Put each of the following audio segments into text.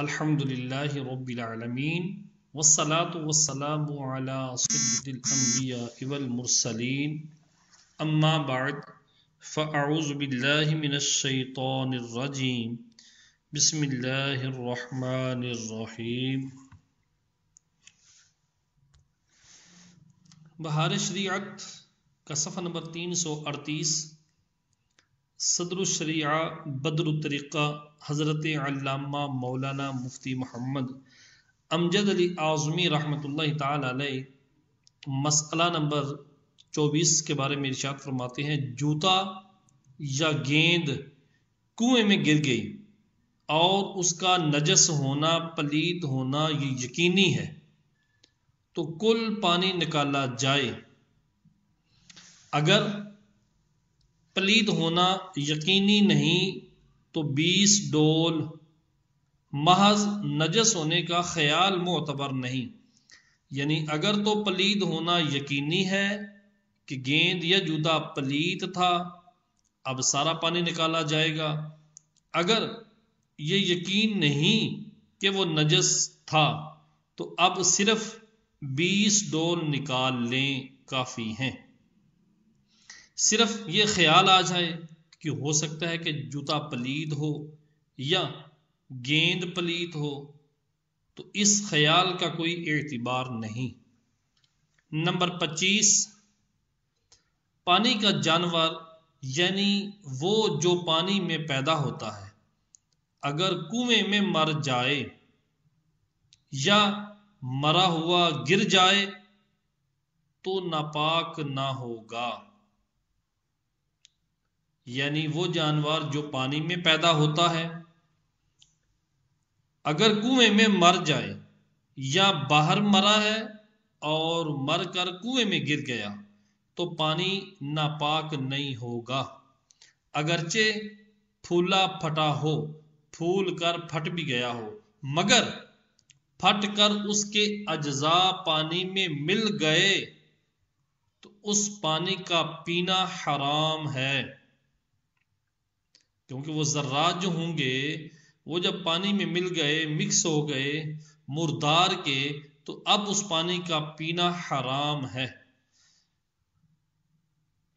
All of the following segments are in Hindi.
الحمد لله رب العالمين والصلاة والسلام على سيد الأنبياء والمرسلين أما بعد فأعوذ بالله من الشيطان الرجيم بسم الله الرحمن الرحيم بہار شریعت کا صفحہ نمبر تین سو اڑتیس صدر الشریعہ بدر الطریقہ हज़रत अल्लामा मौलाना मुफ्ती मोहम्मद अमजद अली आज़मी रहमत मसला नंबर चौबीस के बारे में इर्शाद फरमाते हैं जूता या गेंद कुएं में गिर गई और उसका नजस होना पलीत होना ये यकीनी है तो कुल पानी निकाला जाए अगर पलीत होना यकीनी नहीं तो 20 डोल महज नजस होने का ख्याल मोतबर नहीं यानी अगर तो पलीद होना यकीनी है कि गेंद या जूता पलीत था अब सारा पानी निकाला जाएगा अगर ये यकीन नहीं कि वो नजस था तो अब सिर्फ 20 डोल निकाल लें काफ़ी हैं सिर्फ ये ख्याल आ जाए कि हो सकता है कि जूता पलीद हो या गेंद पलीद हो तो इस ख्याल का कोई एतबार नहीं नंबर पच्चीस पानी का जानवर यानी वो जो पानी में पैदा होता है अगर कुएं में मर जाए या मरा हुआ गिर जाए तो नापाक ना होगा यानी वो जानवर जो पानी में पैदा होता है अगर कुएं में मर जाए या बाहर मरा है और मर कर कुएं में गिर गया तो पानी नापाक नहीं होगा अगरचे फूला फटा हो फूल कर फट भी गया हो मगर फट कर उसके अजजा पानी में मिल गए तो उस पानी का पीना हराम है क्योंकि वो ज़र्रात जो होंगे वो जब पानी में मिल गए मिक्स हो गए मुर्दार के तो अब उस पानी का पीना हराम है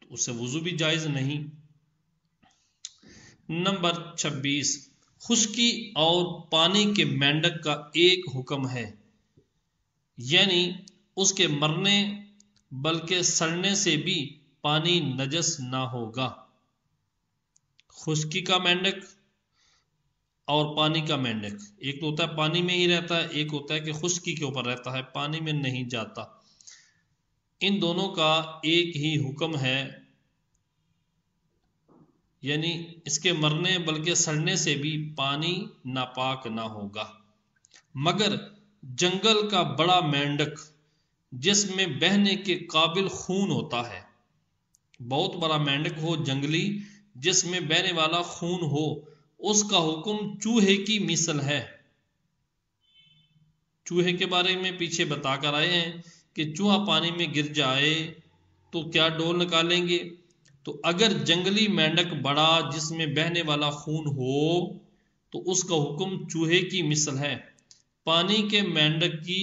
तो उससे वज़ू भी जायज़ नहीं नंबर 26 खुशकी और पानी के मेंढक का एक हुक्म है यानी उसके मरने बल्कि सड़ने से भी पानी नजस ना होगा खुशकी का मेंढक और पानी का मेंढक एक तो होता है पानी में ही रहता है एक होता है कि खुश्की के ऊपर रहता है पानी में नहीं जाता इन दोनों का एक ही हुक्म है यानी इसके मरने बल्कि सड़ने से भी पानी नापाक ना होगा मगर जंगल का बड़ा मेंढक जिसमें बहने के काबिल खून होता है बहुत बड़ा मेंढक हो जंगली जिसमें बहने वाला खून हो उसका हुक्म चूहे की मिसल है चूहे के बारे में पीछे बताकर आए हैं कि चूहा पानी में गिर जाए तो क्या डोल निकालेंगे तो अगर जंगली मेंढक बड़ा जिसमें बहने वाला खून हो तो उसका हुक्म चूहे की मिसल है पानी के मेंढक की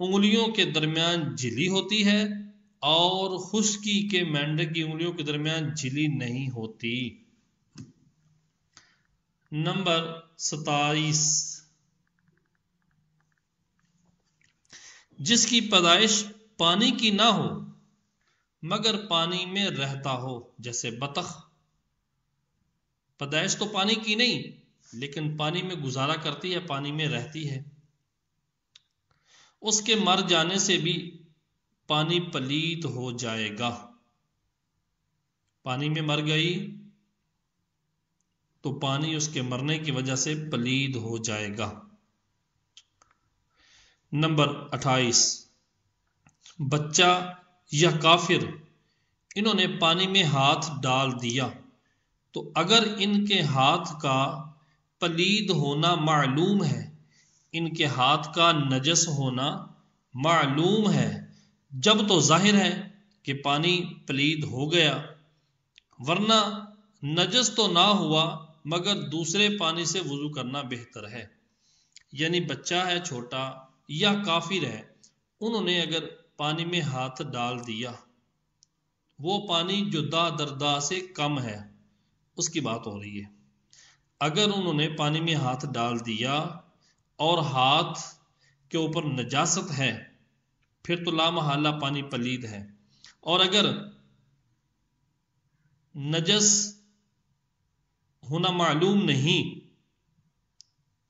उंगलियों के दरमियान झिली होती है और खुश्की के मेंढक की उंगलियों के दरमियान झिली नहीं होती नंबर सताइस जिसकी पैदाइश पानी की ना हो मगर पानी में रहता हो जैसे बतख पैदाइश तो पानी की नहीं लेकिन पानी में गुजारा करती है पानी में रहती है उसके मर जाने से भी पानी पलीत हो जाएगा पानी में मर गई तो पानी उसके मरने की वजह से पलीद हो जाएगा नंबर 28 बच्चा या काफिर इन्होंने पानी में हाथ डाल दिया तो अगर इनके हाथ का पलीद होना मालूम है इनके हाथ का नजस होना मालूम है जब तो जाहिर है कि पानी पलीद हो गया वरना नजस तो ना हुआ मगर दूसरे पानी से वज़ू करना बेहतर है यानी बच्चा है छोटा या काफिर है उन्होंने अगर पानी में हाथ डाल दिया वो पानी जो दा दरदा से कम है उसकी बात हो रही है अगर उन्होंने पानी में हाथ डाल दिया और हाथ के ऊपर नजासत है फिर तो लामहला पानी पलीद है और अगर नजस होना मालूम नहीं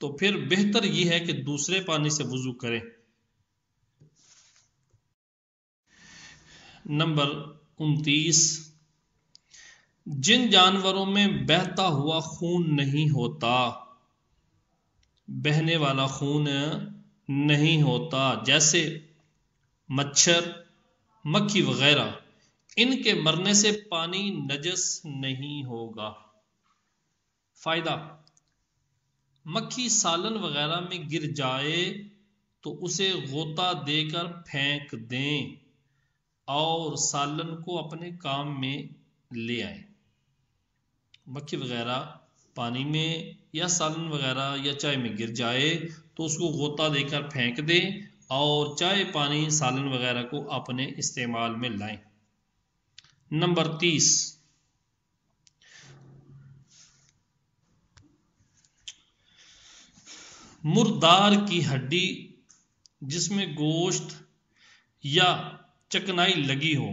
तो फिर बेहतर यह है कि दूसरे पानी से वजू करें नंबर उनतीस जिन जानवरों में बहता हुआ खून नहीं होता बहने वाला खून नहीं होता जैसे मच्छर मक्खी वगैरह इनके मरने से पानी नजस नहीं होगा फायदा मक्खी सालन वगैरह में गिर जाए तो उसे गोता देकर फेंक दें और सालन को अपने काम में ले आए मक्खी वगैरह पानी में या सालन वगैरह या चाय में गिर जाए तो उसको गोता देकर फेंक दें और चाय पानी सालन वगैरह को अपने इस्तेमाल में लाएं नंबर तीस मुर्दार की हड्डी जिसमें गोश्त या चकनाई लगी हो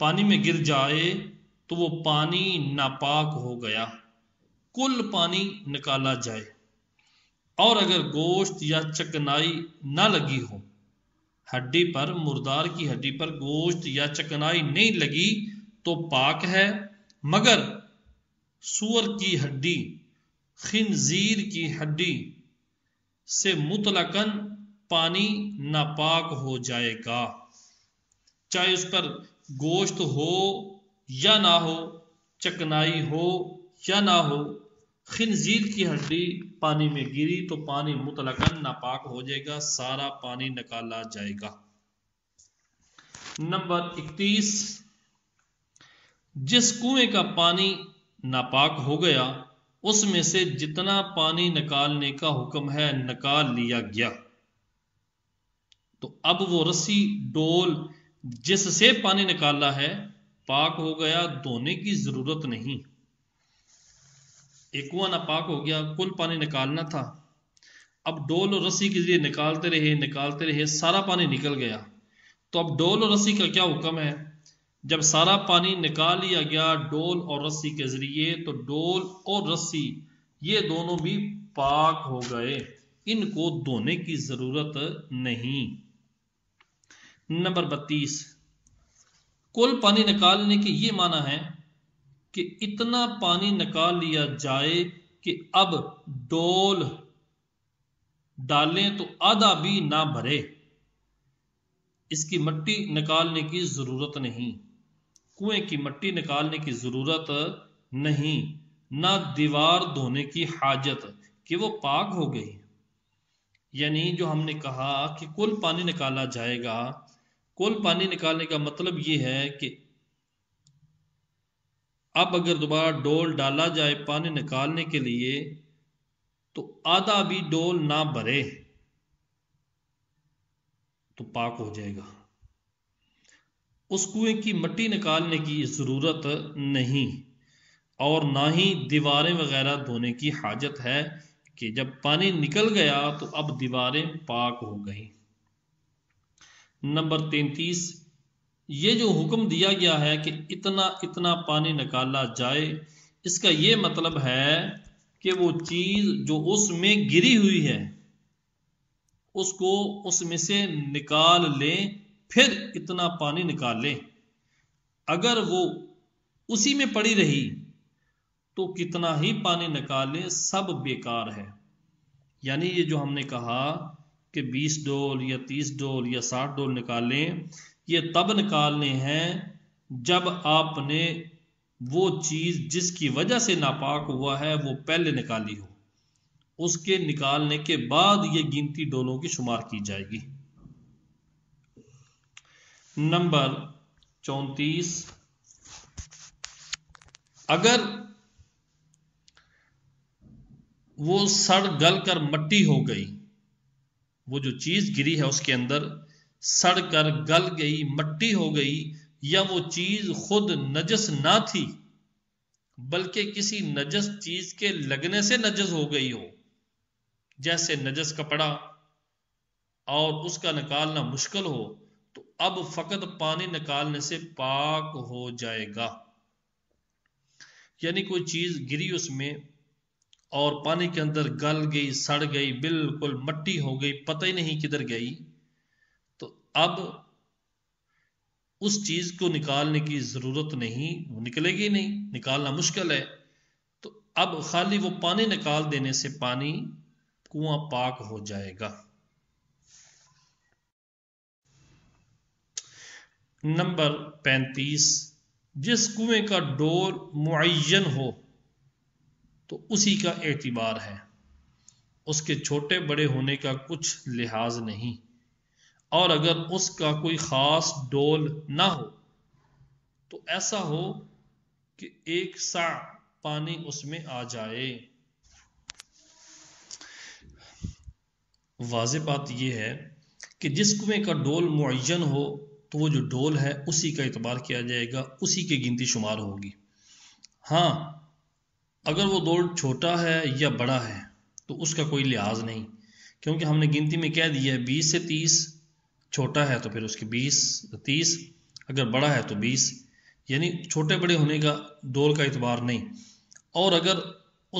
पानी में गिर जाए तो वो पानी नापाक हो गया कुल पानी निकाला जाए और अगर गोश्त या चकनाई ना लगी हो हड्डी पर मुर्दार की हड्डी पर गोश्त या चकनाई नहीं लगी तो पाक है मगर सूअर की हड्डी खिनजीर की हड्डी से मुतलकन पानी नापाक हो जाएगा चाहे उस पर गोश्त हो या ना हो चकनाई हो या ना हो खिनजीर की हड्डी पानी में गिरी तो पानी मुतलकन नापाक हो जाएगा सारा पानी निकाला जाएगा नंबर इकतीस जिस कुएं का पानी नापाक हो गया उसमें से जितना पानी निकालने का हुक्म है निकाल लिया गया तो अब वो रस्सी डोल जिससे पानी निकाला है पाक हो गया धोने की जरूरत नहीं एक ना नापाक हो गया कुल पानी निकालना था अब डोल और रस्सी के जरिए निकालते रहे निकालते रहे सारा पानी निकल गया तो अब डोल और रस्सी का क्या हुक्म है जब सारा पानी निकाल लिया गया डोल और रस्सी के जरिए तो डोल और रस्सी ये दोनों भी पाक हो गए इनको धोने की जरूरत नहीं नंबर बत्तीस कुल पानी निकालने के ये माना है कि इतना पानी निकाल लिया जाए कि अब डोल डालें तो आधा भी ना भरे इसकी मट्टी निकालने की जरूरत नहीं कुएं की मट्टी निकालने की जरूरत नहीं ना दीवार धोने की हाजत कि वो पाक हो गई यानी जो हमने कहा कि कुल पानी निकाला जाएगा कुल पानी निकालने का मतलब ये है कि अब अगर दोबारा डोल डाला जाए पानी निकालने के लिए तो आधा भी डोल ना भरे तो पाक हो जाएगा उस कुएं की मट्टी निकालने की ज़रूरत नहीं और ना ही दीवारें वगैरह धोने की हाजत है कि जब पानी निकल गया तो अब दीवारें पाक हो गई नंबर तैतीस ये जो हुक्म दिया गया है कि इतना इतना पानी निकाला जाए इसका ये मतलब है कि वो चीज जो उसमें गिरी हुई है उसको उसमें से निकाल लें फिर इतना पानी निकाल लें अगर वो उसी में पड़ी रही तो कितना ही पानी निकालें सब बेकार है यानी ये जो हमने कहा कि 20 डोल या 30 डोल या 60 डोल निकालें ये तब निकालने हैं जब आपने वो चीज़ जिसकी वजह से नापाक हुआ है वो पहले निकाली हो उसके निकालने के बाद ये गिनती डोलों की शुमार की जाएगी नंबर चौतीस अगर वो सड़ गल कर मट्टी हो गई वो जो चीज गिरी है उसके अंदर सड़कर गल गई मट्टी हो गई या वो चीज खुद नजस ना थी बल्कि किसी नजस चीज के लगने से नजस हो गई हो जैसे नजस कपड़ा और उसका निकालना मुश्किल हो तो अब फकत पानी निकालने से पाक हो जाएगा यानी कोई चीज गिरी उसमें और पानी के अंदर गल गई सड़ गई बिल्कुल मट्टी हो गई पता ही नहीं किधर गई अब उस चीज को निकालने की जरूरत नहीं वो निकलेगी नहीं निकालना मुश्किल है तो अब खाली वो पानी निकाल देने से पानी कुआं पाक हो जाएगा नंबर पैंतीस जिस कुएं का डोर मुन हो तो उसी का एतबार है उसके छोटे बड़े होने का कुछ लिहाज नहीं और अगर उसका कोई ख़ास डोल ना हो तो ऐसा हो कि एक सा पानी उसमें आ जाए वाज बात यह है कि जिस कुएं का डोल मुन हो तो वो जो डोल है उसी का इतबार किया जाएगा उसी की गिनती शुमार होगी हाँ अगर वो डोल छोटा है या बड़ा है तो उसका कोई लिहाज नहीं क्योंकि हमने गिनती में कह दिया है बीस से तीस छोटा है तो फिर उसकी बीस तीस अगर बड़ा है तो बीस यानी छोटे बड़े होने का डोल का इतबार नहीं और अगर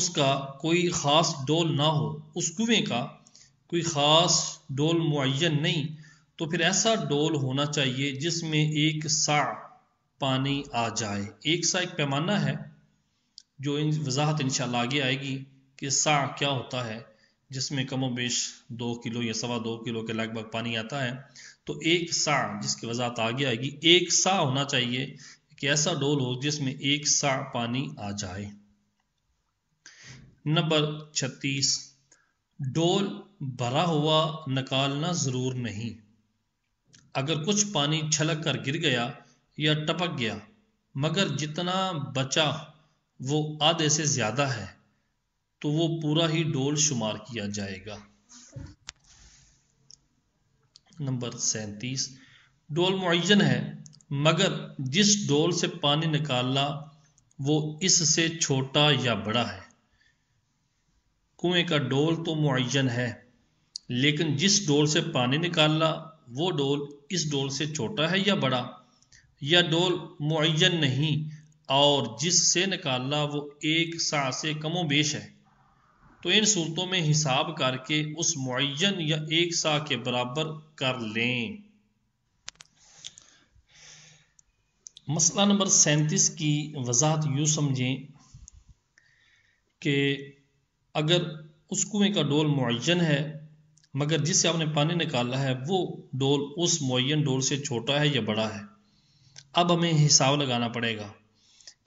उसका कोई ख़ास डोल ना हो उस कुएँ का कोई ख़ास डोल मुन नहीं तो फिर ऐसा डोल होना चाहिए जिसमें एक सा पानी आ जाए एक सा एक पैमाना है जो इन वजाहत इन आगे आएगी कि सा क्या होता है जिसमें कमो बेश दो किलो या सवा दो किलो के लगभग पानी आता है तो एक सा जिसकी आ आगे आएगी एक सा होना चाहिए कि ऐसा डोल हो जिसमें एक सा पानी आ जाए नंबर छत्तीस डोल भरा हुआ निकालना ज़रूर नहीं अगर कुछ पानी छलक कर गिर गया या टपक गया मगर जितना बचा वो आधे से ज़्यादा है तो वो पूरा ही डोल शुमार किया जाएगा नंबर सैतीस डोल मुन है मगर जिस डोल से पानी निकालना वो इससे छोटा या बड़ा है कुएं का डोल तो मुन है लेकिन जिस डोल से पानी निकालना वो डोल इस डोल से छोटा है या बड़ा या डोल मुन नहीं और जिससे निकालना वो एक सा से कमो बेश है तो इन सूरतों में हिसाब करके उस मुन या एक सा के बराबर कर लें मसला नंबर सैंतीस की वजाहत यू समझें कि अगर उस कुएं का डोल मुन है मगर जिससे आपने पानी निकाला है वो डोल उस मुन डोल से छोटा है या बड़ा है अब हमें हिसाब लगाना पड़ेगा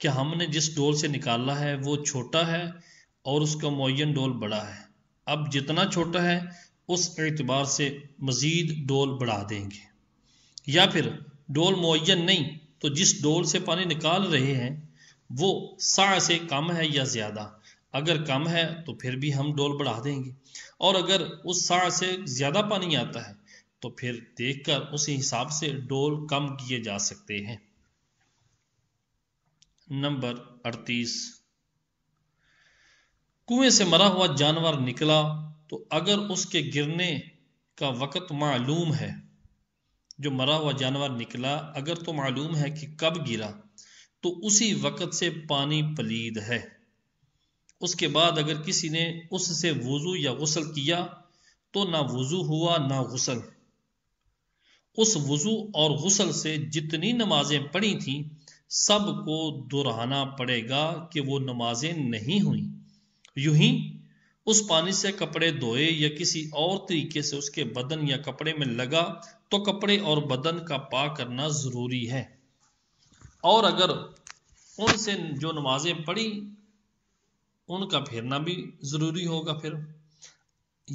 कि हमने जिस डोल से निकाला है वो छोटा है और उसका मुन डोल बड़ा है अब जितना छोटा है उस एतबार से मज़ीद डोल बढ़ा देंगे या फिर डोल मुन नहीं तो जिस डोल से पानी निकाल रहे हैं वो सा से कम है या ज़्यादा अगर कम है तो फिर भी हम डोल बढ़ा देंगे और अगर उस सा से ज़्यादा पानी आता है तो फिर देखकर उसी हिसाब से डोल कम किए जा सकते हैं नंबर अड़तीस कुएं से मरा हुआ जानवर निकला तो अगर उसके गिरने का वक़्त मालूम है जो मरा हुआ जानवर निकला अगर तो मालूम है कि कब गिरा तो उसी वक़्त से पानी पलीद है उसके बाद अगर किसी ने उससे वज़ू या गसल किया तो ना वज़ू हुआ ना गसल उस वज़ू और गसल से जितनी नमाजें पढ़ी थीं सबको दोहराना पड़ेगा कि वो नमाजें नहीं हुई यूं ही उस पानी से कपड़े धोए या किसी और तरीके से उसके बदन या कपड़े में लगा तो कपड़े और बदन का पा करना ज़रूरी है और अगर उनसे जो नमाजें पढ़ी उनका फेरना भी ज़रूरी होगा फिर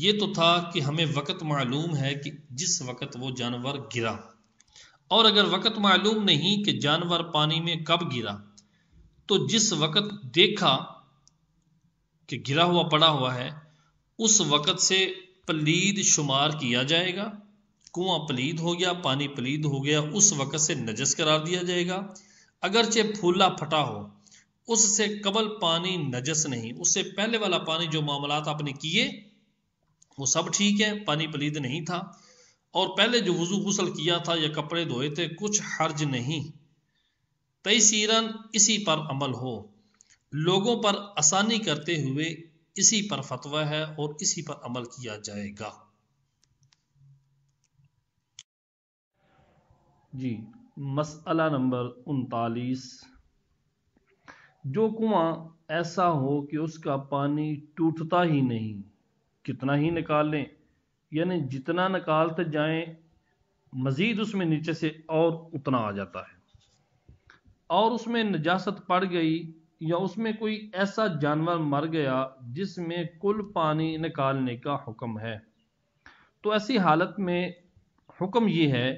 ये तो था कि हमें वक़्त मालूम है कि जिस वक़्त वो जानवर गिरा और अगर वक़्त मालूम नहीं कि जानवर पानी में कब गिरा तो जिस वक़्त देखा कि गिरा हुआ पड़ा हुआ है उस वक़्त से पलीद शुमार किया जाएगा कुआं पलीद हो गया पानी पलीद हो गया उस वक़्त से नजस करार दिया जाएगा अगरचे फूला फटा हो उससे कबल पानी नजस नहीं उससे पहले वाला पानी जो मामलात आपने किए वो सब ठीक है पानी पलीद नहीं था और पहले जो वजू गुसल किया था या कपड़े धोए थे कुछ हर्ज नहीं तयसीरन इसी पर अमल हो लोगों पर आसानी करते हुए इसी पर फतवा है और इसी पर अमल किया जाएगा जी मसला नंबर उनतालीस जो कुआं ऐसा हो कि उसका पानी टूटता ही नहीं कितना ही निकाल लें यानी जितना निकालते जाएं मज़ीद उसमें नीचे से और उतना आ जाता है और उसमें नजासत पड़ गई या उसमें कोई ऐसा जानवर मर गया जिसमें कुल पानी निकालने का हुक्म है तो ऐसी हालत में हुक्म ये है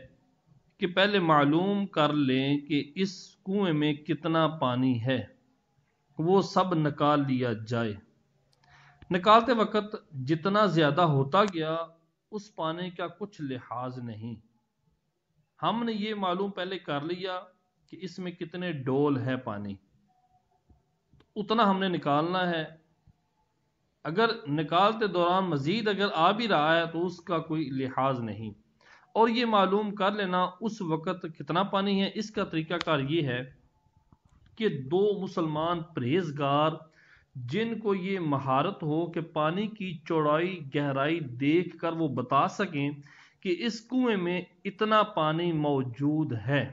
कि पहले मालूम कर लें कि इस कुएं में कितना पानी है वो सब निकाल लिया जाए निकालते वक्त जितना ज़्यादा होता गया उस पानी का कुछ लिहाज नहीं हमने ये मालूम पहले कर लिया कि इसमें कितने डोल है पानी उतना हमने निकालना है अगर निकालते दौरान मज़ीद अगर आ भी रहा है तो उसका कोई लिहाज नहीं और ये मालूम कर लेना उस वक़्त कितना पानी है इसका तरीक़ाकार ये है कि दो मुसलमान परहेजगार जिनको ये महारत हो कि पानी की चौड़ाई गहराई देख कर वो बता सकें कि इस कुएं में इतना पानी मौजूद है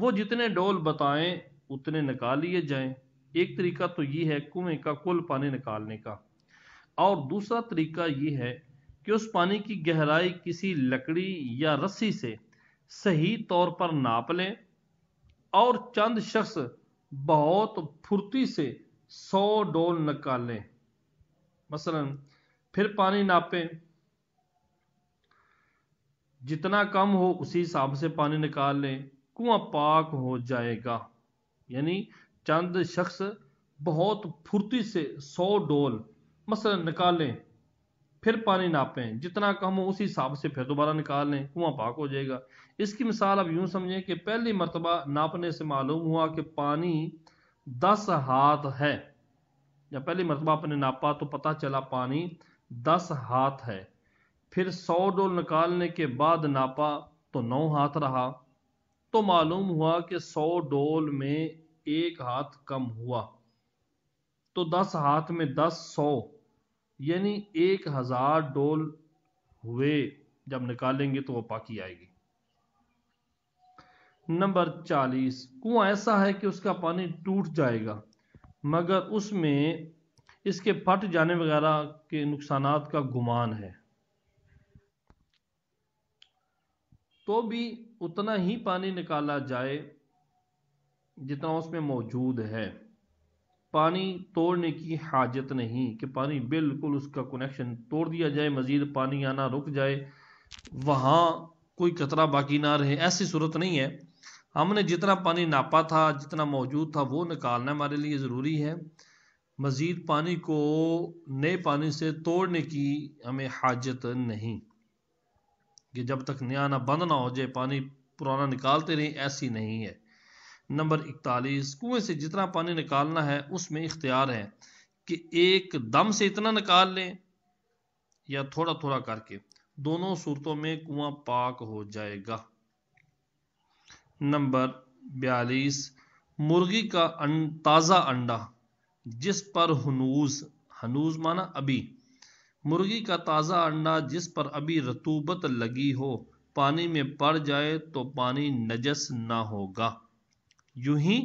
वो जितने डोल बताएं उतने निकाल लिए जाएं एक तरीका तो ये है कुएं का कुल पानी निकालने का और दूसरा तरीका ये है कि उस पानी की गहराई किसी लकड़ी या रस्सी से सही तौर पर नाप लें और चंद शख्स बहुत फुर्ती से सौ डोल निकालें मसलन फिर पानी नापें जितना कम हो उसी हिसाब से पानी निकाल लें कुआं पाक हो जाएगा यानी चंद शख्स बहुत फुर्ती से सौ डोल मसल निकालें फिर पानी नापें जितना कम हो उसी हिसाब से फिर दोबारा निकाल लें कुआं पाक हो जाएगा इसकी मिसाल आप यूं समझें कि पहली मरतबा नापने से मालूम हुआ कि पानी दस हाथ है जब पहली मरतबा आपने नापा तो पता चला पानी दस हाथ है फिर सौ डोल निकालने के बाद नापा तो नौ हाथ रहा तो मालूम हुआ कि सौ डोल में एक हाथ कम हुआ तो दस हाथ में दस सौ यानी एक हजार डोल हुए जब निकालेंगे तो वह पाकी आएगी नंबर चालीस कुआं ऐसा है कि उसका पानी टूट जाएगा मगर उसमें इसके फट जाने वगैरह के नुकसान का गुमान है तो भी उतना ही पानी निकाला जाए जितना उसमें मौजूद है पानी तोड़ने की हाजत नहीं कि पानी बिल्कुल उसका कनेक्शन तोड़ दिया जाए मज़ीद पानी आना रुक जाए वहाँ कोई कतरा बाकी ना रहे ऐसी सूरत नहीं है हमने जितना पानी नापा था जितना मौजूद था वो निकालना हमारे लिए ज़रूरी है मज़ीद पानी को नए पानी से तोड़ने की हमें हाजत नहीं कि जब तक नया ना बंद ना हो जाए पानी पुराना निकालते रहें ऐसी नहीं है नंबर इकतालीस कुएं से जितना पानी निकालना है उसमें इख्तियार है कि एक दम से इतना निकाल लें या थोड़ा थोड़ा करके दोनों सूरतों में कुआं पाक हो जाएगा नंबर बयालीस मुर्गी का अं, ताज़ा अंडा जिस पर हनूज हनूज माना अभी मुर्गी का ताज़ा अंडा जिस पर अभी रतूबत लगी हो पानी में पड़ जाए तो पानी नजस ना होगा यूं ही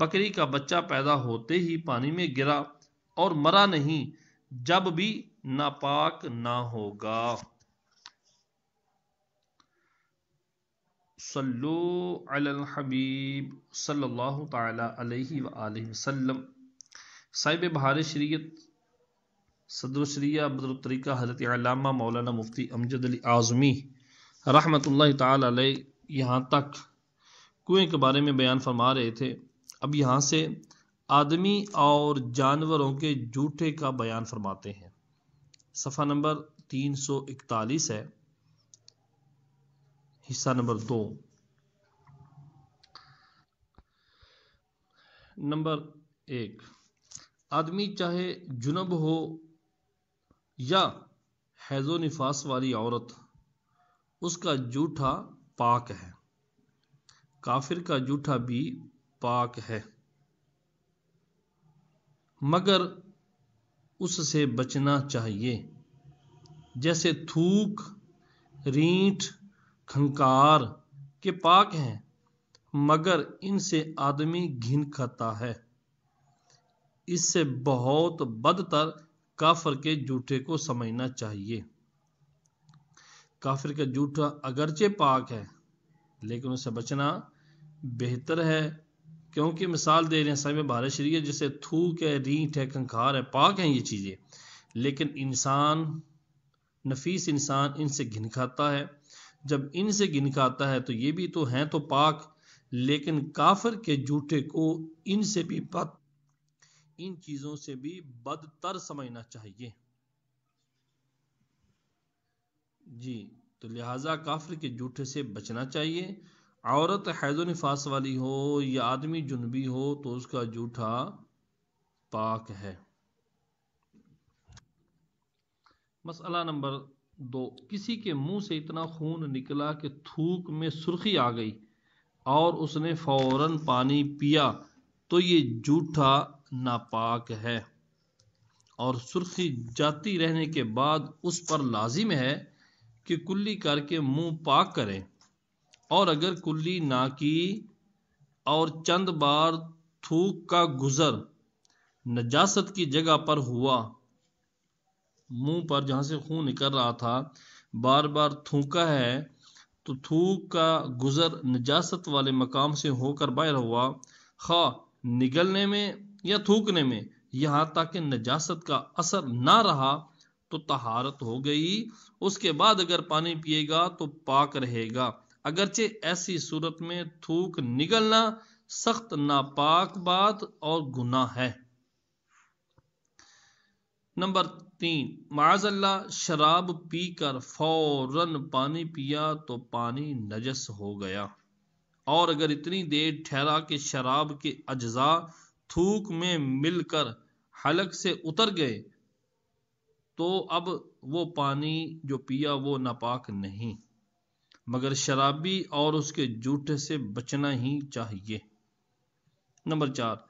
बकरी का बच्चा पैदा होते ही पानी में गिरा और मरा नहीं जब भी नापाक ना होगा सल्लु अल हबीब सल्लल्लाहु ताला अलैहि वसल्लम साहिब बहार शरीयत सदरशरिया बदरतरीका हजरत अलामा मौलाना मुफ्ती अमजद अली आज़मी रहमत ला यहाँ तक कुएं के बारे में बयान फरमा रहे थे अब यहाँ से आदमी और जानवरों के जूठे का बयान फरमाते हैं सफ़ा नंबर 341 है हिस्सा नंबर दो नंबर एक आदमी चाहे जुनब हो या हैजो निफास वाली औरत उसका जूठा पाक है काफिर का जूठा भी पाक है मगर उससे बचना चाहिए जैसे थूक रीठ खंकार के पाक हैं मगर इनसे आदमी घिन खाता है इससे बहुत बदतर काफर के जूठे को समझना चाहिए काफिर का जूठा अगरचे पाक है लेकिन उसे बचना बेहतर है क्योंकि मिसाल दे रहे हैं साहब भारत शरीय जैसे थूक है रीठ है कंखार है पाक हैं ये चीज़ें लेकिन इंसान नफीस इंसान इनसे घिन खाता है जब इनसे घिन खाता है तो ये भी तो हैं तो पाक लेकिन काफर के जूठे को इनसे भी बद इन चीज़ों से भी बदतर समझना चाहिए जी तो लिहाजा काफिर के जूठे से बचना चाहिए औरत हैज नफास वाली हो या आदमी जुनबी हो तो उसका जूठा पाक है मसला नंबर दो किसी के मुंह से इतना खून निकला कि थूक में सुर्खी आ गई और उसने फौरन पानी पिया तो ये जूठा नापाक है और सुर्खी जाती रहने के बाद उस पर लाजिम है कि कुल्ली करके मुंह पाक करें और अगर कुल्ली नाकी और चंद बार थूक का गुज़र नजासत की जगह पर हुआ मुंह पर जहां से खून निकल रहा था बार बार थूका है तो थूक का गुज़र नजासत वाले मकाम से होकर बाहर हुआ खा निगलने में या थूकने में यहां तक नजासत का असर ना रहा तो तहारत हो गई उसके बाद अगर पानी पिएगा तो पाक रहेगा अगरचे ऐसी सूरत में थूक निगलना सख्त नापाक बात और गुना है नंबर तीन माजल्ला शराब पीकर फौरन पानी पिया तो पानी नजस हो गया और अगर इतनी देर ठहरा के शराब के अज्जा थूक में मिलकर हलक से उतर गए तो अब वो पानी जो पिया वो नापाक नहीं मगर शराबी और उसके जूठे से बचना ही चाहिए नंबर चार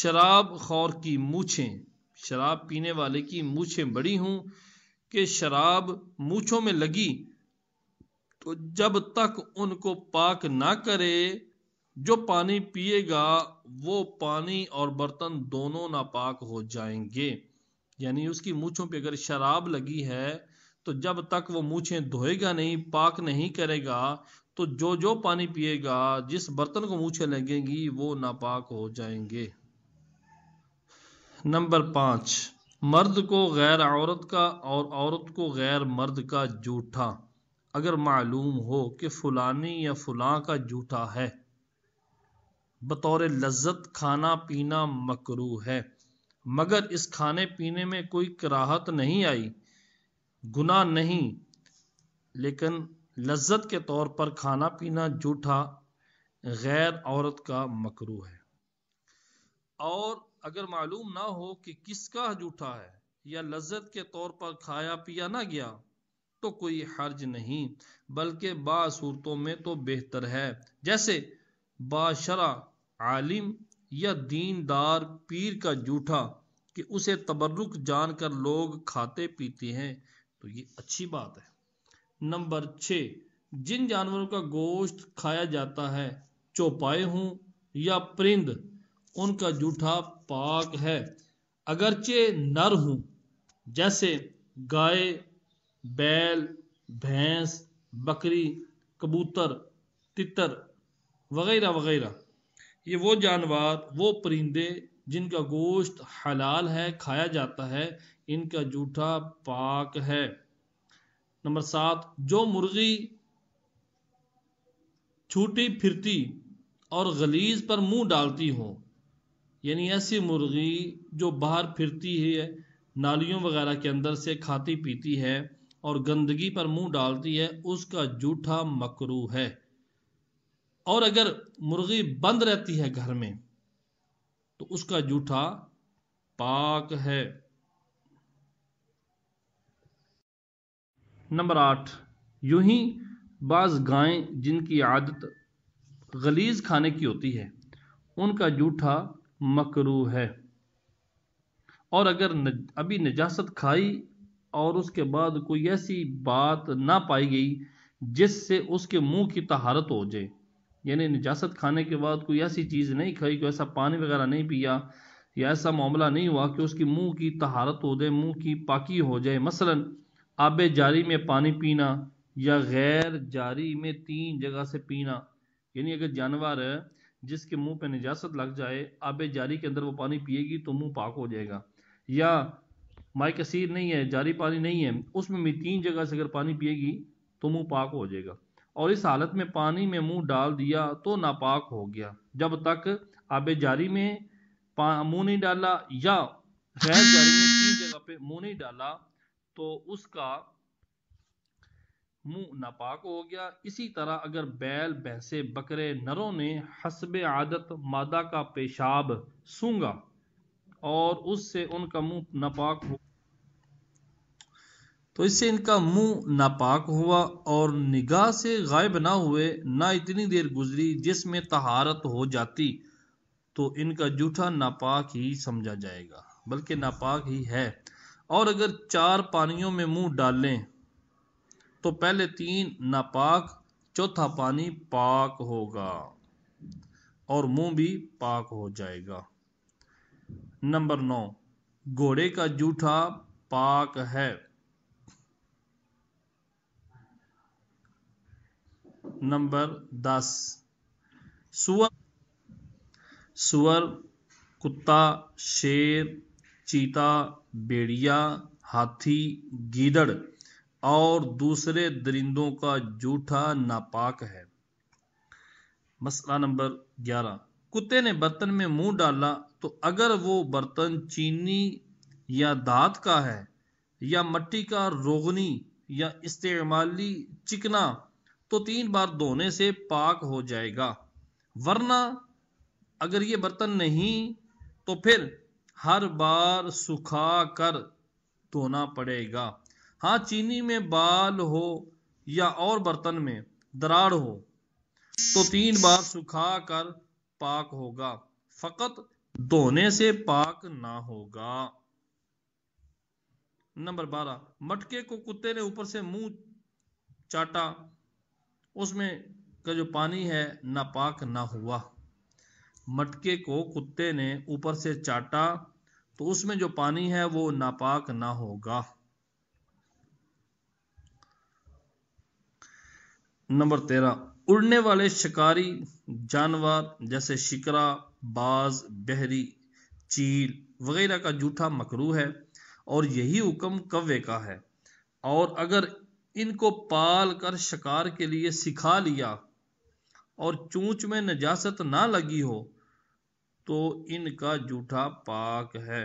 शराब खौर की मूछें शराब पीने वाले की मूछें बड़ी हूं कि शराब मूछों में लगी तो जब तक उनको पाक ना करे जो पानी पिएगा वो पानी और बर्तन दोनों नापाक हो जाएंगे यानी उसकी मूछों पे अगर शराब लगी है तो जब तक वो मुछे धोएगा नहीं पाक नहीं करेगा तो जो जो पानी पिएगा जिस बर्तन को मूछे लगेंगी वो नापाक हो जाएंगे नंबर पांच मर्द को गैर औरत का और औरत को गैर मर्द का जूठा अगर मालूम हो कि फुलानी या फुलां का जूठा है बतौर लज्जत खाना पीना मकरू है मगर इस खाने पीने में कोई कराहत नहीं आई गुनाह नहीं लेकिन लज्जत के तौर पर खाना पीना जूठा गैर औरत का मकरू है और अगर मालूम ना हो कि किसका जूठा है या लज्जत के तौर पर खाया पिया ना गया तो कोई हर्ज नहीं बल्कि बासूरतों में तो बेहतर है जैसे बाशरा आलिम या दीनदार पीर का जूठा कि उसे तबर्रुक जानकर लोग खाते पीते हैं तो ये अच्छी बात है नंबर छ जिन जानवरों का गोश्त खाया जाता है चौपाए हूं या परिंद उनका जूठा पाक है अगरचे नर हों जैसे गाय बैल भैंस बकरी कबूतर तितर वगैरह वगैरह ये वो जानवर वो परिंदे जिनका गोश्त हलाल है खाया जाता है इनका जूठा पाक है नंबर सात जो मुर्गी छूटी फिरती और गलीज पर मुंह डालती हो यानी ऐसी मुर्गी जो बाहर फिरती है नालियों वगैरह के अंदर से खाती पीती है और गंदगी पर मुंह डालती है उसका जूठा मकरू है और अगर मुर्गी बंद रहती है घर में तो उसका जूठा पाक है नंबर आठ यूं ही बाज़ गायें जिनकी आदत गलीज़ खाने की होती है उनका जूठा मकरू है और अगर न, अभी नजासत खाई और उसके बाद कोई ऐसी बात ना पाई गई जिससे उसके मुंह की तहारत हो जाए यानी नजासत खाने के बाद कोई ऐसी चीज़ नहीं खाई कोई ऐसा पानी वगैरह नहीं पिया या ऐसा मामला नहीं हुआ कि उसकी मुंह की तहारत हो जाए मुंह की पाकी हो जाए मसलन आब जारी में पानी पीना या गैर जारी में तीन जगह से पीना यानी अगर जानवर जिसके मुंह पे निजात लग जाए आब जारी के अंदर वो पानी पिएगी तो मुंह पाक हो जाएगा या माय कसीर नहीं है जारी पानी नहीं है उसमें भी तीन जगह से अगर पानी पिएगी तो मुंह पाक हो जाएगा और इस हालत में पानी में मुंह डाल दिया तो नापाक हो गया जब तक आब जारी में मुंह नहीं डाला या गैर जारी में तीन जगह पे मुंह नहीं डाला तो उसका मुंह नापाक हो गया इसी तरह अगर बैल भैंसे बकरे नरों ने हसब आदत मादा का पेशाब सूंगा और उससे उनका मुंह नापाक हो तो इससे इनका मुंह नापाक हुआ और निगाह से गायब ना हुए ना इतनी देर गुजरी जिसमें तहारत हो जाती तो इनका जूठा नापाक ही समझा जाएगा बल्कि नापाक ही है और अगर चार पानियों में मुंह डालें तो पहले तीन नापाक चौथा पानी पाक होगा और मुंह भी पाक हो जाएगा नंबर नौ घोड़े का जूठा पाक है नंबर दस सुअर सुअर कुत्ता शेर चीता बेड़िया हाथी गीदड़ और दूसरे दरिंदों का जूठा नापाक है मसला नंबर ग्यारह कुत्ते ने बर्तन में मुंह डाला तो अगर वो बर्तन चीनी या दांत का है या मट्टी का रोगनी या इस्तेमाली चिकना तो तीन बार धोने से पाक हो जाएगा वरना अगर ये बर्तन नहीं तो फिर हर बार सुखा कर धोना पड़ेगा हाँ चीनी में बाल हो या और बर्तन में दरार हो तो तीन बार सुखा कर पाक होगा फकत धोने से पाक ना होगा नंबर बारह मटके को कुत्ते ने ऊपर से मुंह चाटा उसमें का जो पानी है ना पाक ना हुआ मटके को कुत्ते ने ऊपर से चाटा तो उसमें जो पानी है वो नापाक ना होगा नंबर तेरह उड़ने वाले शिकारी जानवर जैसे शिकरा बाज बहरी चील वगैरह का जूठा मकरू है और यही हुक्म कव्य का है और अगर इनको पाल कर शिकार के लिए सिखा लिया और चूंच में नजासत ना लगी हो तो इनका जूठा पाक है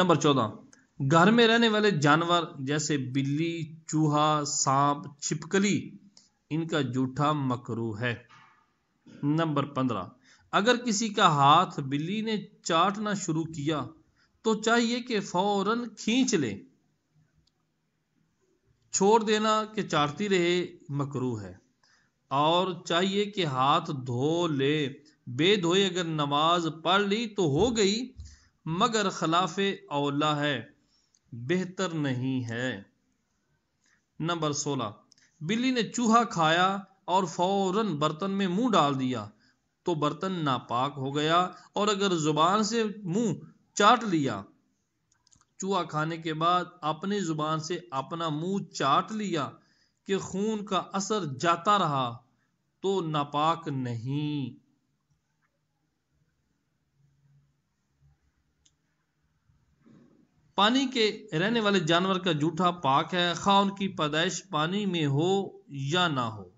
नंबर चौदह घर में रहने वाले जानवर जैसे बिल्ली चूहा सांप छिपकली इनका जूठा मकरू है नंबर पंद्रह अगर किसी का हाथ बिल्ली ने चाटना शुरू किया तो चाहिए कि फौरन खींच ले छोड़ देना कि चाटती रहे मकरू है और चाहिए कि हाथ धो ले बेधोए अगर नमाज पढ़ ली तो हो गई मगर खिलाफ अवला है बेहतर नहीं है नंबर सोलह बिल्ली ने चूहा खाया और फौरन बर्तन में मुंह डाल दिया तो बर्तन नापाक हो गया और अगर जुबान से मुंह चाट लिया चूहा खाने के बाद अपनी जुबान से अपना मुंह चाट लिया कि खून का असर जाता रहा तो नापाक नहीं पानी के रहने वाले जानवर का जूठा पाक है खा उनकी पैदाइश पानी में हो या ना हो